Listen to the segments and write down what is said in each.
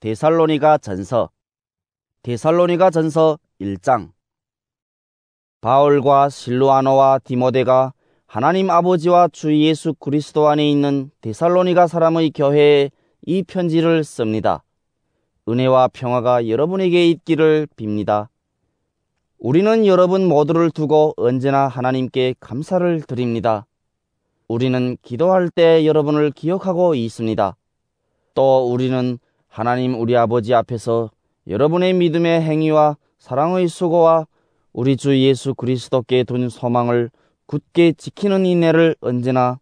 데살로니가 전서 데살로니가 전서 1장 바울과 실루아노와 디모데가 하나님 아버지와 주 예수 그리스도 안에 있는 데살로니가 사람의 교회에 이 편지를 씁니다. 은혜와 평화가 여러분에게 있기를 빕니다. 우리는 여러분 모두를 두고 언제나 하나님께 감사를 드립니다. 우리는 기도할 때 여러분을 기억하고 있습니다. 또 우리는 하나님 우리 아버지 앞에서 여러분의 믿음의 행위와 사랑의 수고와 우리 주 예수 그리스도께 둔 소망을 굳게 지키는 인내를 언제나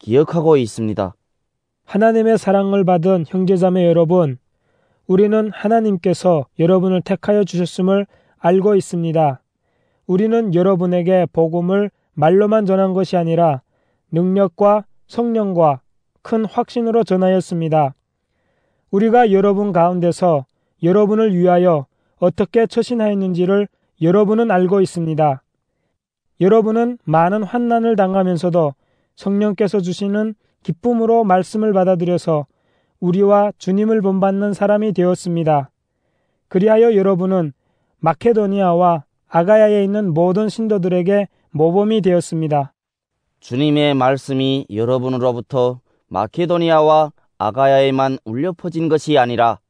기억하고 있습니다. 하나님의 사랑을 받은 형제자매 여러분, 우리는 하나님께서 여러분을 택하여 주셨음을 알고 있습니다. 우리는 여러분에게 복음을 말로만 전한 것이 아니라 능력과 성령과 큰 확신으로 전하였습니다. 우리가 여러분 가운데서 여러분을 위하여 어떻게 처신하였는지를 여러분은 알고 있습니다. 여러분은 많은 환난을 당하면서도 성령께서 주시는 기쁨으로 말씀을 받아들여서 우리와 주님을 본받는 사람이 되었습니다. 그리하여 여러분은 마케도니아와 아가야에 있는 모든 신도들에게 모범이 되었습니다. 주님의 말씀이 여러분으로부터 마케도니아와 아가야에만 울려 퍼진 것이 아니라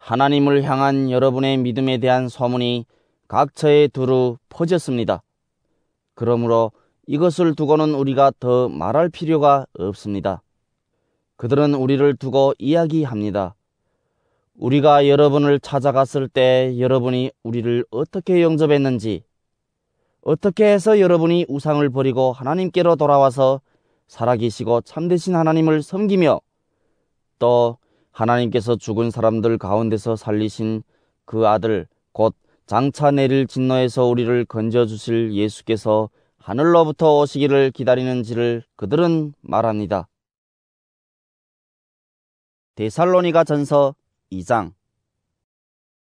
하나님을 향한 여러분의 믿음에 대한 소문이 각처에 두루 퍼졌습니다. 그러므로 이것을 두고는 우리가 더 말할 필요가 없습니다. 그들은 우리를 두고 이야기합니다. 우리가 여러분을 찾아갔을 때 여러분이 우리를 어떻게 영접했는지, 어떻게 해서 여러분이 우상을 버리고 하나님께로 돌아와서 살아계시고 참되신 하나님을 섬기며 또 하나님께서 죽은 사람들 가운데서 살리신 그 아들 곧 장차 내릴 진노에서 우리를 건져 주실 예수께서 하늘로부터 오시기를 기다리는지를 그들은 말합니다. 데살로니가 전서 2장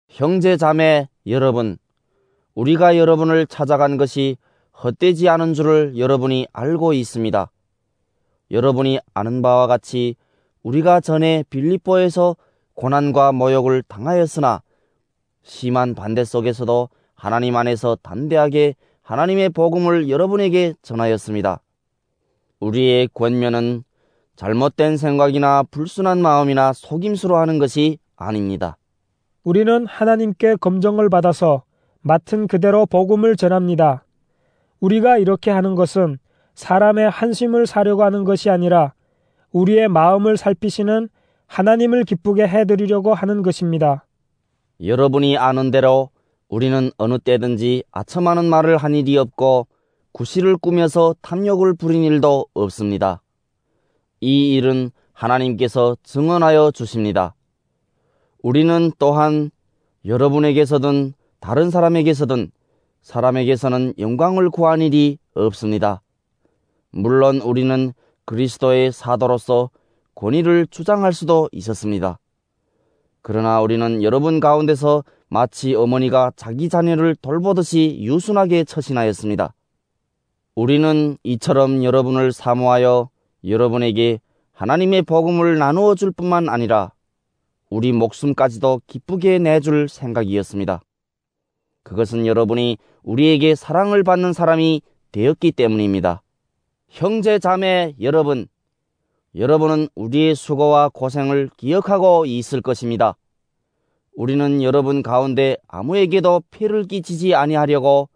형제 자매 여러분 우리가 여러분을 찾아간 것이 헛되지 않은 줄을 여러분이 알고 있습니다. 여러분이 아는 바와 같이 우리가 전에 빌립보에서 고난과 모욕을 당하였으나 심한 반대 속에서도 하나님 안에서 담대하게 하나님의 복음을 여러분에게 전하였습니다. 우리의 권면은 잘못된 생각이나 불순한 마음이나 속임수로 하는 것이 아닙니다. 우리는 하나님께 검정을 받아서 맡은 그대로 복음을 전합니다. 우리가 이렇게 하는 것은 사람의 한심을 사려고 하는 것이 아니라 우리의 마음을 살피시는 하나님을 기쁘게 해드리려고 하는 것입니다. 여러분이 아는 대로 우리는 어느 때든지 아첨하는 말을 한 일이 없고 구실을 꾸며서 탐욕을 부린 일도 없습니다. 이 일은 하나님께서 증언하여 주십니다. 우리는 또한 여러분에게서든 다른 사람에게서든 사람에게서는 영광을 구한 일이 없습니다. 물론 우리는 그리스도의 사도로서 권위를 주장할 수도 있었습니다. 그러나 우리는 여러분 가운데서 마치 어머니가 자기 자녀를 돌보듯이 유순하게 처신하였습니다. 우리는 이처럼 여러분을 사모하여 여러분에게 하나님의 복음을 나누어 줄 뿐만 아니라 우리 목숨까지도 기쁘게 내줄 생각이었습니다. 그것은 여러분이 우리에게 사랑을 받는 사람이 되었기 때문입니다. 형제 자매 여러분, 여러분은 우리의 수고와 고생을 기억하고 있을 것입니다. 우리는 여러분 가운데 아무에게도 피를 끼치지 아니하려고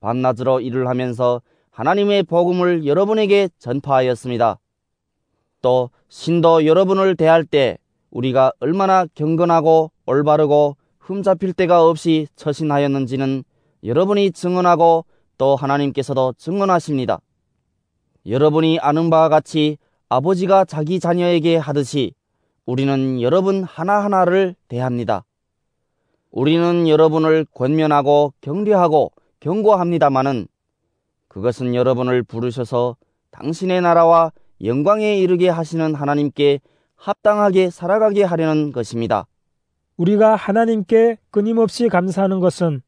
밤낮으로 일을 하면서 하나님의 복음을 여러분에게 전파하였습니다. 또 신도 여러분을 대할 때 우리가 얼마나 경건하고 올바르고 흠잡힐 데가 없이 처신하였는지는 여러분이 증언하고 또 하나님께서도 증언하십니다. 여러분이 아는 바와 같이 아버지가 자기 자녀에게 하듯이 우리는 여러분 하나하나를 대합니다. 우리는 여러분을 권면하고 경려하고 경고합니다마는 그것은 여러분을 부르셔서 당신의 나라와 영광에 이르게 하시는 하나님께 합당하게 살아가게 하려는 것입니다. 우리가 하나님께 끊임없이 감사하는 것은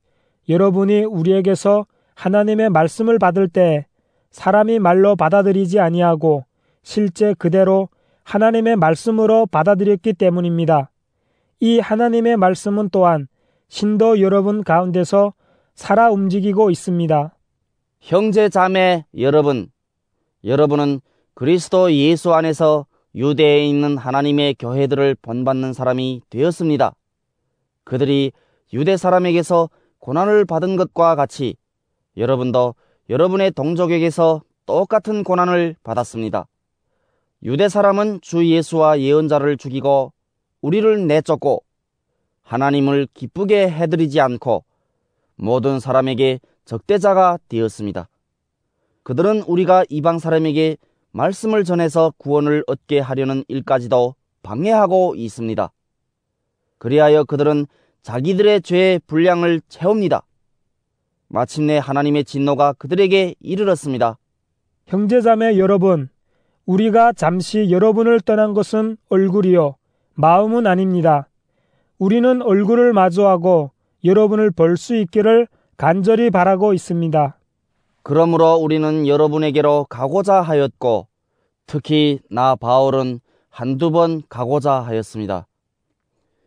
여러분이 우리에게서 하나님의 말씀을 받을 때 사람이 말로 받아들이지 아니하고 실제 그대로 하나님의 말씀으로 받아들였기 때문입니다. 이 하나님의 말씀은 또한 신도 여러분 가운데서 살아 움직이고 있습니다. 형제 자매 여러분, 여러분은 그리스도 예수 안에서 유대에 있는 하나님의 교회들을 본받는 사람이 되었습니다. 그들이 유대 사람에게서 고난을 받은 것과 같이 여러분도 여러분의 동족에게서 똑같은 고난을 받았습니다. 유대 사람은 주 예수와 예언자를 죽이고 우리를 내쫓고 하나님을 기쁘게 해드리지 않고 모든 사람에게 적대자가 되었습니다. 그들은 우리가 이방 사람에게 말씀을 전해서 구원을 얻게 하려는 일까지도 방해하고 있습니다. 그리하여 그들은 자기들의 죄의 분량을 채웁니다. 마침내 하나님의 진노가 그들에게 이르렀습니다. 형제자매 여러분, 우리가 잠시 여러분을 떠난 것은 얼굴이요, 마음은 아닙니다. 우리는 얼굴을 마주하고 여러분을 볼 수 있기를 간절히 바라고 있습니다. 그러므로 우리는 여러분에게로 가고자 하였고, 특히 나 바울은 한두 번 가고자 하였습니다.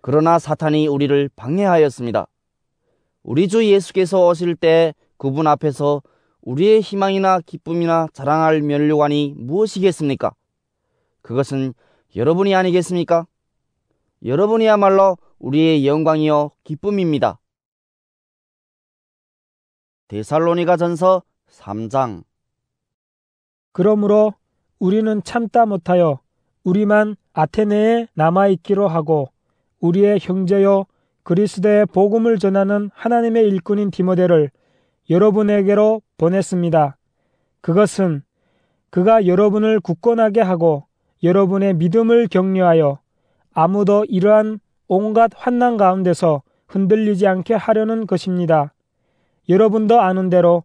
그러나 사탄이 우리를 방해하였습니다. 우리 주 예수께서 오실 때 그분 앞에서 우리의 희망이나 기쁨이나 자랑할 면류관이 무엇이겠습니까? 그것은 여러분이 아니겠습니까? 여러분이야말로 우리의 영광이요 기쁨입니다. 데살로니가 전서 3장 그러므로 우리는 참다 못하여 우리만 아테네에 남아있기로 하고 우리의 형제요 그리스도의 복음을 전하는 하나님의 일꾼인 디모데를 여러분에게로 보냈습니다. 그것은 그가 여러분을 굳건하게 하고 여러분의 믿음을 격려하여 아무도 이러한 온갖 환난 가운데서 흔들리지 않게 하려는 것입니다. 여러분도 아는 대로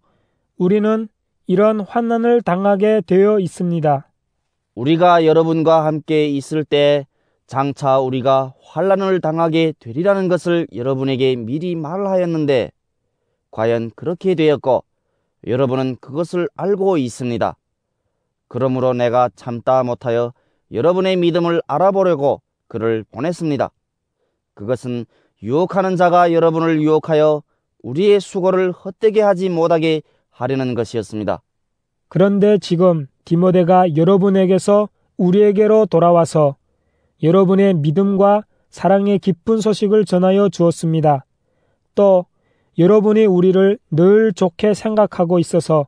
우리는 이런 환난을 당하게 되어 있습니다. 우리가 여러분과 함께 있을 때 장차 우리가 환란을 당하게 되리라는 것을 여러분에게 미리 말하였는데 과연 그렇게 되었고 여러분은 그것을 알고 있습니다. 그러므로 내가 참다 못하여 여러분의 믿음을 알아보려고 그를 보냈습니다. 그것은 유혹하는 자가 여러분을 유혹하여 우리의 수고를 헛되게 하지 못하게 하려는 것이었습니다. 그런데 지금 디모데가 여러분에게서 우리에게로 돌아와서 여러분의 믿음과 사랑의 기쁜 소식을 전하여 주었습니다. 또 여러분이 우리를 늘 좋게 생각하고 있어서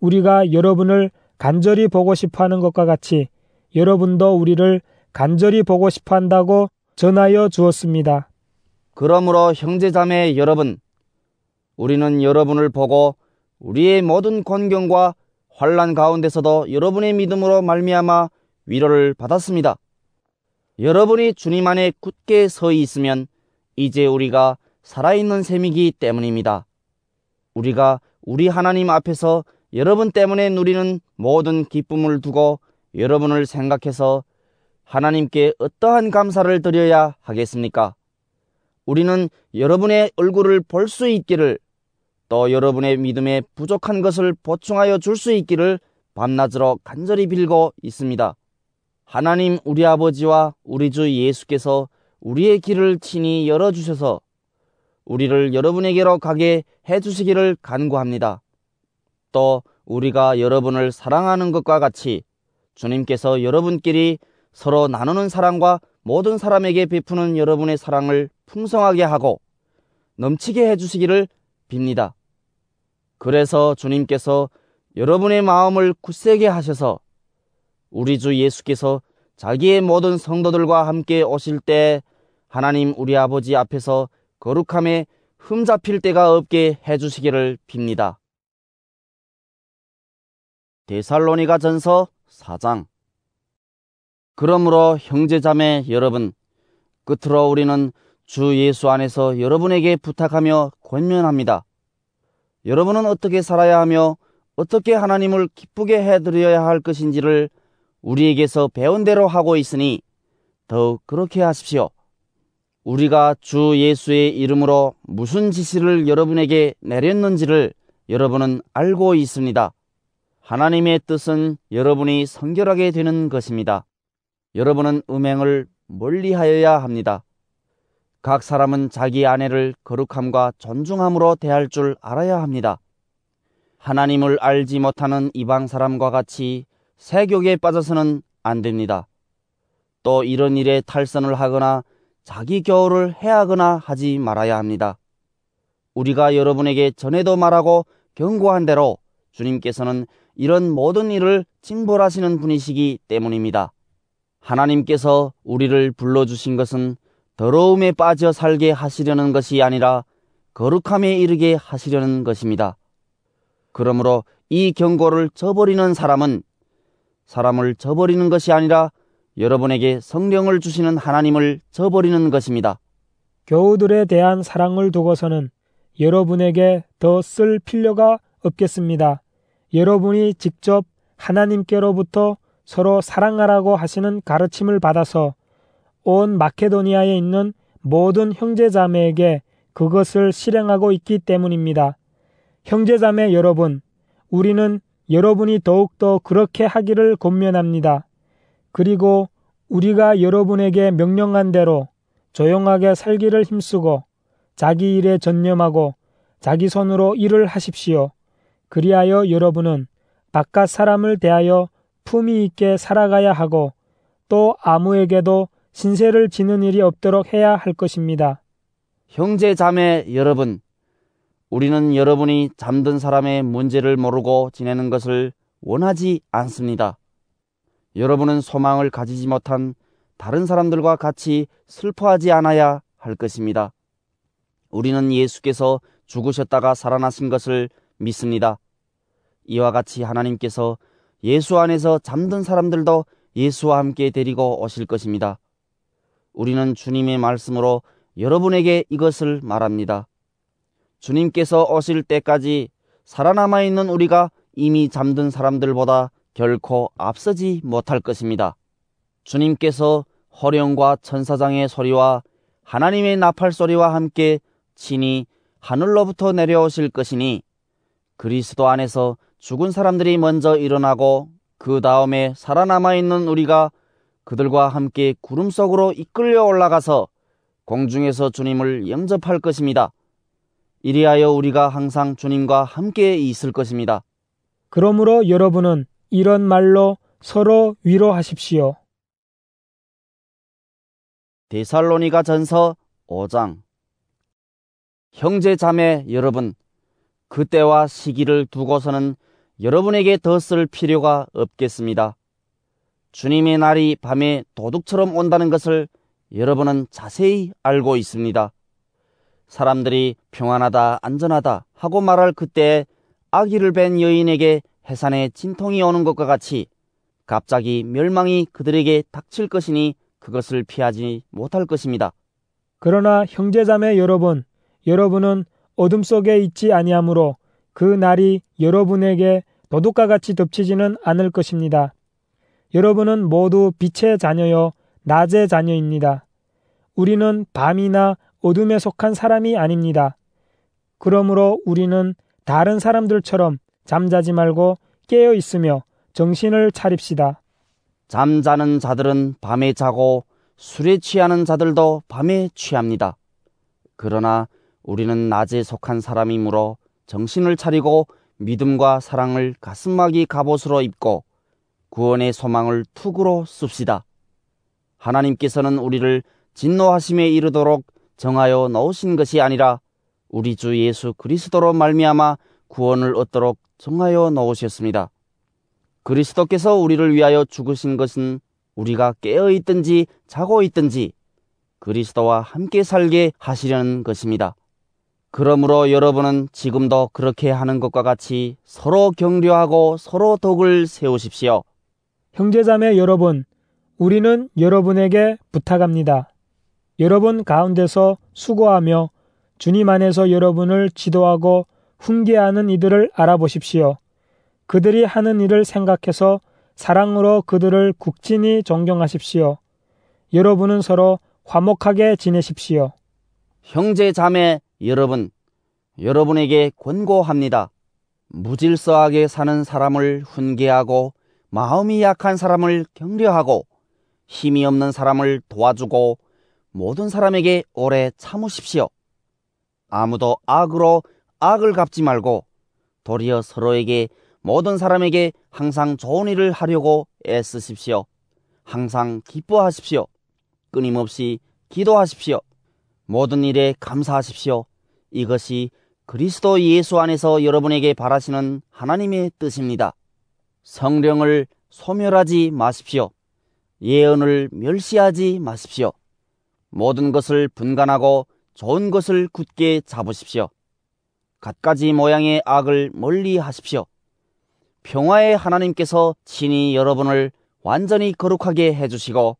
우리가 여러분을 간절히 보고 싶어 하는 것과 같이 여러분도 우리를 간절히 보고 싶어 한다고 전하여 주었습니다. 그러므로 형제자매 여러분, 우리는 여러분을 보고 우리의 모든 권경과 환란 가운데서도 여러분의 믿음으로 말미암아 위로를 받았습니다. 여러분이 주님 안에 굳게 서 있으면 이제 우리가 살아있는 셈이기 때문입니다. 우리가 우리 하나님 앞에서 여러분 때문에 누리는 모든 기쁨을 두고 여러분을 생각해서 하나님께 어떠한 감사를 드려야 하겠습니까? 우리는 여러분의 얼굴을 볼 수 있기를 또 여러분의 믿음에 부족한 것을 보충하여 줄 수 있기를 밤낮으로 간절히 빌고 있습니다. 하나님 우리 아버지와 우리 주 예수께서 우리의 길을 친히 열어주셔서 우리를 여러분에게로 가게 해주시기를 간구합니다. 또 우리가 여러분을 사랑하는 것과 같이 주님께서 여러분끼리 서로 나누는 사랑과 모든 사람에게 베푸는 여러분의 사랑을 풍성하게 하고 넘치게 해주시기를 빕니다. 그래서 주님께서 여러분의 마음을 굳세게 하셔서 우리 주 예수께서 자기의 모든 성도들과 함께 오실 때 하나님 우리 아버지 앞에서 거룩함에 흠잡힐 때가 없게 해주시기를 빕니다. 데살로니가 전서 4장 그러므로 형제자매 여러분 끝으로 우리는 주 예수 안에서 여러분에게 부탁하며 권면합니다. 여러분은 어떻게 살아야 하며 어떻게 하나님을 기쁘게 해드려야 할 것인지를 우리에게서 배운 대로 하고 있으니 더욱 그렇게 하십시오. 우리가 주 예수의 이름으로 무슨 지시를 여러분에게 내렸는지를 여러분은 알고 있습니다. 하나님의 뜻은 여러분이 성결하게 되는 것입니다. 여러분은 음행을 멀리 하여야 합니다. 각 사람은 자기 아내를 거룩함과 존중함으로 대할 줄 알아야 합니다. 하나님을 알지 못하는 이방 사람과 같이 세교계에 빠져서는 안 됩니다. 또 이런 일에 탈선을 하거나 자기 겨울을 해하거나 하지 말아야 합니다. 우리가 여러분에게 전에도 말하고 경고한 대로 주님께서는 이런 모든 일을 징벌하시는 분이시기 때문입니다. 하나님께서 우리를 불러주신 것은 더러움에 빠져 살게 하시려는 것이 아니라 거룩함에 이르게 하시려는 것입니다. 그러므로 이 경고를 저버리는 사람은 사람을 저버리는 것이 아니라 여러분에게 성령을 주시는 하나님을 저버리는 것입니다. 교우들에 대한 사랑을 두고서는 여러분에게 더 쓸 필요가 없겠습니다. 여러분이 직접 하나님께로부터 서로 사랑하라고 하시는 가르침을 받아서 온 마케도니아에 있는 모든 형제자매에게 그것을 실행하고 있기 때문입니다. 형제자매 여러분, 우리는 여러분이 더욱더 그렇게 하기를 권면합니다. 그리고 우리가 여러분에게 명령한 대로 조용하게 살기를 힘쓰고 자기 일에 전념하고 자기 손으로 일을 하십시오. 그리하여 여러분은 바깥 사람을 대하여 품위 있게 살아가야 하고 또 아무에게도 신세를 지는 일이 없도록 해야 할 것입니다. 형제 자매 여러분, 우리는 여러분이 잠든 사람의 문제를 모르고 지내는 것을 원하지 않습니다. 여러분은 소망을 가지지 못한 다른 사람들과 같이 슬퍼하지 않아야 할 것입니다. 우리는 예수께서 죽으셨다가 살아나신 것을 믿습니다. 이와 같이 하나님께서 예수 안에서 잠든 사람들도 예수와 함께 데리고 오실 것입니다. 우리는 주님의 말씀으로 여러분에게 이것을 말합니다. 주님께서 오실 때까지 살아남아 있는 우리가 이미 잠든 사람들보다 결코 앞서지 못할 것입니다. 주님께서 허령과 천사장의 소리와 하나님의 나팔 소리와 함께 친히 하늘로부터 내려오실 것이니 그리스도 안에서 죽은 사람들이 먼저 일어나고 그 다음에 살아남아 있는 우리가 그들과 함께 구름 속으로 이끌려 올라가서 공중에서 주님을 영접할 것입니다. 이리하여 우리가 항상 주님과 함께 있을 것입니다. 그러므로 여러분은 이런 말로 서로 위로하십시오. 데살로니가 전서 5장 형제 자매 여러분, 그때와 시기를 두고서는 여러분에게 더 쓸 필요가 없겠습니다. 주님의 날이 밤에 도둑처럼 온다는 것을 여러분은 자세히 알고 있습니다. 사람들이 평안하다, 안전하다 하고 말할 그때에 아기를 뵌 여인에게 해산의 진통이 오는 것과 같이 갑자기 멸망이 그들에게 닥칠 것이니 그것을 피하지 못할 것입니다. 그러나 형제자매 여러분, 여러분은 어둠 속에 있지 아니하므로 그 날이 여러분에게 도둑과 같이 덮치지는 않을 것입니다. 여러분은 모두 빛의 자녀여 낮의 자녀입니다. 우리는 밤이나 어둠에 속한 사람이 아닙니다. 그러므로 우리는 다른 사람들처럼 잠자지 말고 깨어 있으며 정신을 차립시다. 잠자는 자들은 밤에 자고 술에 취하는 자들도 밤에 취합니다. 그러나 우리는 낮에 속한 사람이므로 정신을 차리고 믿음과 사랑을 가슴막이 갑옷으로 입고 구원의 소망을 투구로 씁시다. 하나님께서는 우리를 진노하심에 이르도록 정하여 넣으신 것이 아니라 우리 주 예수 그리스도로 말미암아 구원을 얻도록 정하여 넣으셨습니다. 그리스도께서 우리를 위하여 죽으신 것은 우리가 깨어 있든지 자고 있든지 그리스도와 함께 살게 하시려는 것입니다. 그러므로 여러분은 지금도 그렇게 하는 것과 같이 서로 격려하고 서로 덕을 세우십시오. 형제자매 여러분, 우리는 여러분에게 부탁합니다. 여러분 가운데서 수고하며 주님 안에서 여러분을 지도하고 훈계하는 이들을 알아보십시오. 그들이 하는 일을 생각해서 사랑으로 그들을 국진히 존경하십시오. 여러분은 서로 화목하게 지내십시오. 형제 자매 여러분, 여러분에게 권고합니다. 무질서하게 사는 사람을 훈계하고 마음이 약한 사람을 격려하고 힘이 없는 사람을 도와주고 모든 사람에게 오래 참으십시오. 아무도 악으로 악을 갚지 말고 도리어 서로에게 모든 사람에게 항상 좋은 일을 하려고 애쓰십시오. 항상 기뻐하십시오. 끊임없이 기도하십시오. 모든 일에 감사하십시오. 이것이 그리스도 예수 안에서 여러분에게 바라시는 하나님의 뜻입니다. 성령을 소멸하지 마십시오. 예언을 멸시하지 마십시오. 모든 것을 분간하고 좋은 것을 굳게 잡으십시오. 갖가지 모양의 악을 멀리 하십시오. 평화의 하나님께서 친히 여러분을 완전히 거룩하게 해주시고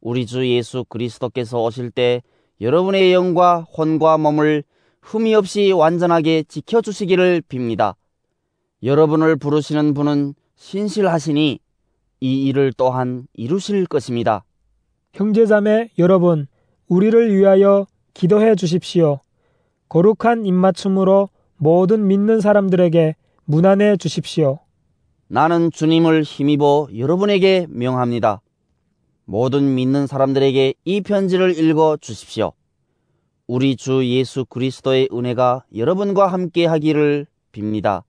우리 주 예수 그리스도께서 오실 때 여러분의 영과 혼과 몸을 흠이 없이 완전하게 지켜주시기를 빕니다. 여러분을 부르시는 분은 신실하시니 이 일을 또한 이루실 것입니다. 형제자매 여러분, 우리를 위하여 기도해 주십시오. 거룩한 입맞춤으로 모든 믿는 사람들에게 문안해 주십시오. 나는 주님을 힘입어 여러분에게 명합니다. 모든 믿는 사람들에게 이 편지를 읽어 주십시오. 우리 주 예수 그리스도의 은혜가 여러분과 함께 하기를 빕니다.